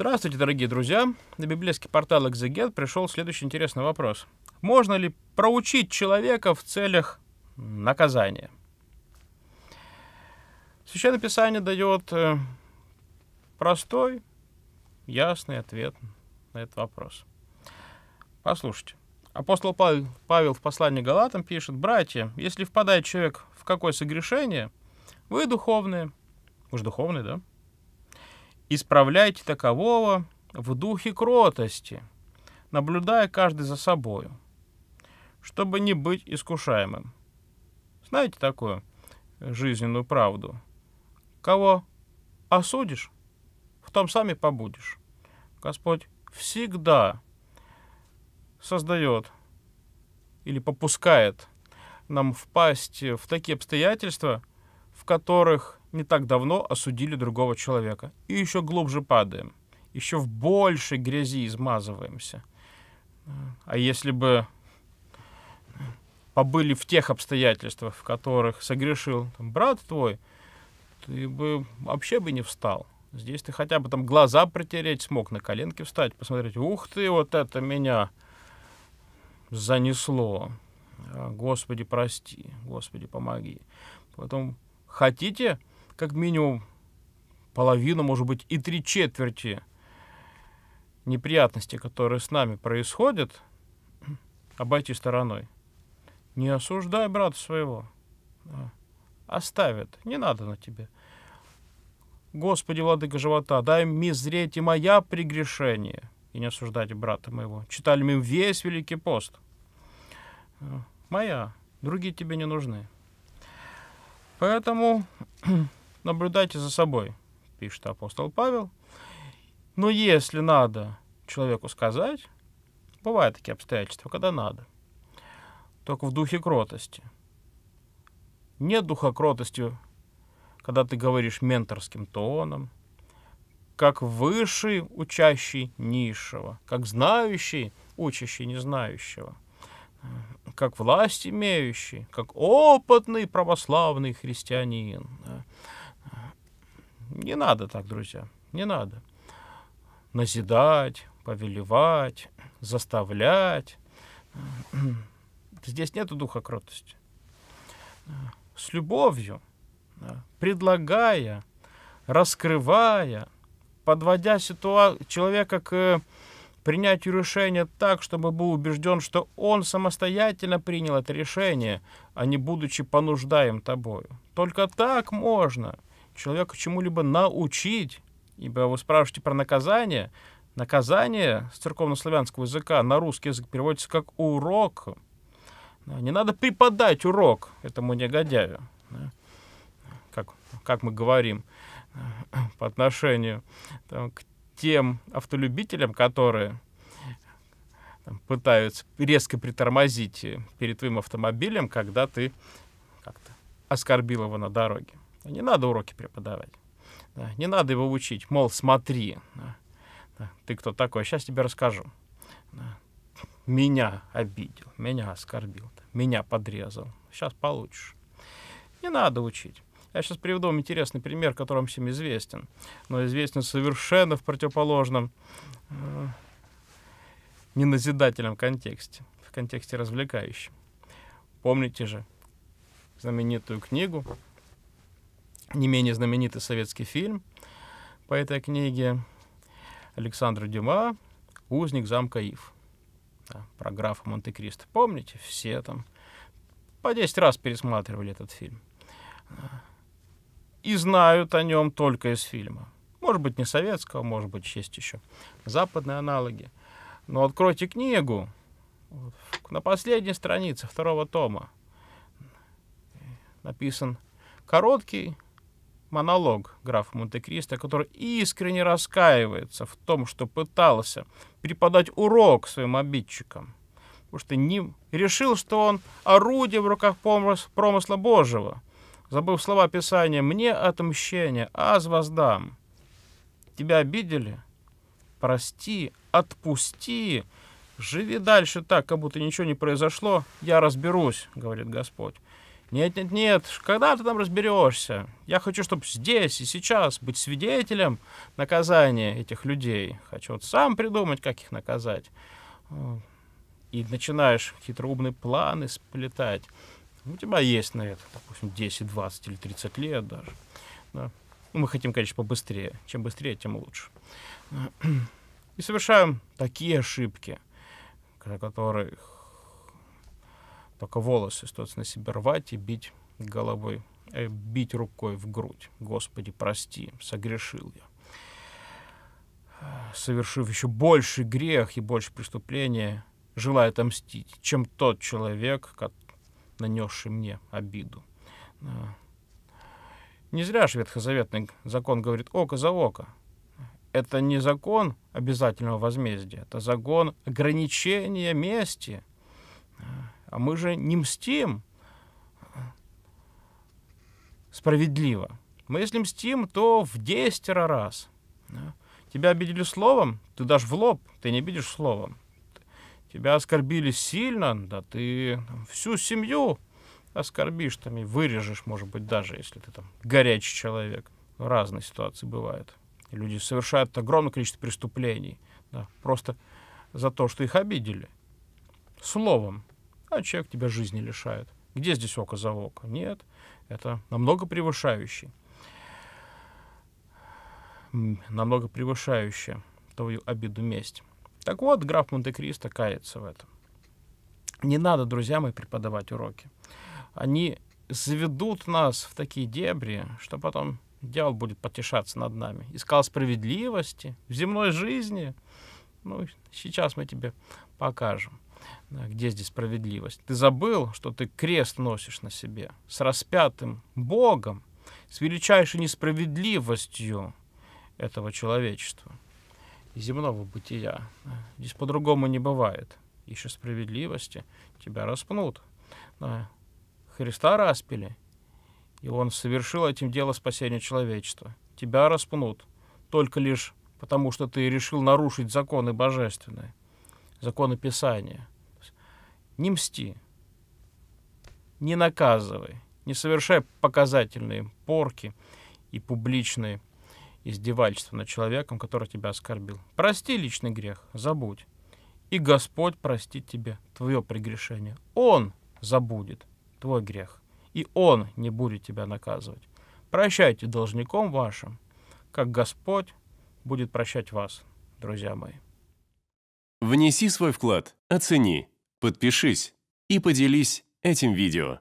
Здравствуйте, дорогие друзья! На библейский портал Экзегет пришел следующий интересный вопрос. Можно ли проучить человека в целях наказания? Священное Писание дает э, простой, ясный ответ на этот вопрос. Послушайте. Апостол Павел в послании Галатам пишет, «Братья, если впадает человек в какое согрешение, вы духовные». Уж духовные, да? Исправляйте такового в духе кротости, наблюдая каждый за собою, чтобы не быть искушаемым. Знаете такую жизненную правду? Кого осудишь, в том сами побудешь. Господь всегда создает или попускает нам впасть в такие обстоятельства, которых не так давно осудили другого человека. И еще глубже падаем, еще в большей грязи измазываемся. А если бы побыли в тех обстоятельствах, в которых согрешил там, брат твой, ты бы вообще бы не встал. Здесь ты хотя бы там глаза протереть смог, на коленке встать, посмотреть, ух ты, вот это меня занесло. Господи, прости, Господи, помоги. Потом хотите как минимум половину, может быть, и три четверти неприятностей, которые с нами происходят, обойти стороной. Не осуждай брата своего. А, оставит, Не надо на тебе. Господи, владыка живота, дай мне зреть и моя прегрешение, и не осуждайте брата моего. Читали мы весь Великий пост. А, моя. Другие тебе не нужны. Поэтому наблюдайте за собой, пишет апостол Павел. Но если надо человеку сказать, бывают такие обстоятельства, когда надо, только в духе кротости. Нет духа кротости, когда ты говоришь менторским тоном, как высший учащий низшего, как знающий, учащий незнающего как власть имеющий, как опытный православный христианин. Не надо так, друзья, не надо. Назидать, повелевать, заставлять. Здесь нет духа кротости. С любовью, предлагая, раскрывая, подводя ситуа- человека к принять решение так, чтобы был убежден, что он самостоятельно принял это решение, а не будучи понуждаем тобою. Только так можно человека чему-либо научить. Ибо вы спрашиваете про наказание. Наказание с церковно-славянского языка на русский язык переводится как «урок». Не надо преподать урок этому негодяю, как, как мы говорим по отношению там, к тем автолюбителям, которые пытаются резко притормозить э, перед твоим автомобилем, когда ты как-то оскорбил его на дороге. Не надо уроки преподавать. не надо его учить. Мол, смотри, ты кто такой, сейчас тебе расскажу. меня обидел, меня оскорбил, меня подрезал. Сейчас получишь. Не надо учить. Я сейчас приведу вам интересный пример, которым всем известен, но известен совершенно в противоположном э, неназидательном контексте, в контексте развлекающем. Помните же знаменитую книгу, не менее знаменитый советский фильм по этой книге Александра Дюма «Узник замка Ив». Да, про графа Монте-Кристо. Помните? Все там по 10 раз пересматривали этот фильм и знают о нем только из фильма. Может быть, не советского, может быть, есть еще западные аналоги. Но откройте книгу на последней странице второго тома. Написан короткий монолог графа Монте-Кристо, который искренне раскаивается в том, что пытался преподать урок своим обидчикам, потому что не решил, что он орудие в руках промысла Божьего – забыв слова Писания, «Мне отмщение, аз воздам». Тебя обидели? Прости, отпусти, живи дальше так, как будто ничего не произошло, я разберусь, говорит Господь. Нет, нет, нет, когда ты там разберешься? Я хочу, чтобы здесь и сейчас быть свидетелем наказания этих людей. Хочу вот сам придумать, как их наказать. И начинаешь хитроумные планы сплетать. Ну, у тебя есть на это, допустим, 10, 20 или 30 лет даже. Да. Ну, мы хотим, конечно, побыстрее. Чем быстрее, тем лучше. И совершаем такие ошибки, которые только волосы стоит на себя рвать и бить головой, э, бить рукой в грудь. Господи, прости, согрешил я. Совершив еще больше грех и больше преступления, желая отомстить, чем тот человек, который нанесший мне обиду. Э, не зря же ветхозаветный закон говорит «око за око». Это не закон обязательного возмездия, это закон ограничения мести. Э, а мы же не мстим э, справедливо. Мы если мстим, то в десятеро раз. Тебя обидели словом, ты дашь в лоб, ты не обидишь словом тебя оскорбили сильно, да ты всю семью оскорбишь там и вырежешь, может быть, даже если ты там горячий человек. Разные ситуации бывают. И люди совершают огромное количество преступлений, да, просто за то, что их обидели. Словом. А человек тебя жизни лишает. Где здесь око за око? Нет, это намного превышающий. Намного превышающая твою обиду месть. Так вот, граф Монте-Кристо кается в этом. Не надо, друзья мои, преподавать уроки. Они заведут нас в такие дебри, что потом дьявол будет потешаться над нами. Искал справедливости в земной жизни. Ну, сейчас мы тебе покажем, где здесь справедливость. Ты забыл, что ты крест носишь на себе с распятым Богом, с величайшей несправедливостью этого человечества земного бытия. Здесь по-другому не бывает. Еще справедливости тебя распнут. Да. Э, Христа распили, и он совершил этим дело спасения человечества. Тебя распнут только лишь потому, что ты решил нарушить законы божественные, законы Писания. Не мсти, не наказывай, не совершай показательные порки и публичные издевательство над человеком, который тебя оскорбил. Прости личный грех, забудь. И Господь простит тебе твое прегрешение. Он забудет твой грех, и Он не будет тебя наказывать. Прощайте должником вашим, как Господь будет прощать вас, друзья мои. Внеси свой вклад, оцени, подпишись и поделись этим видео.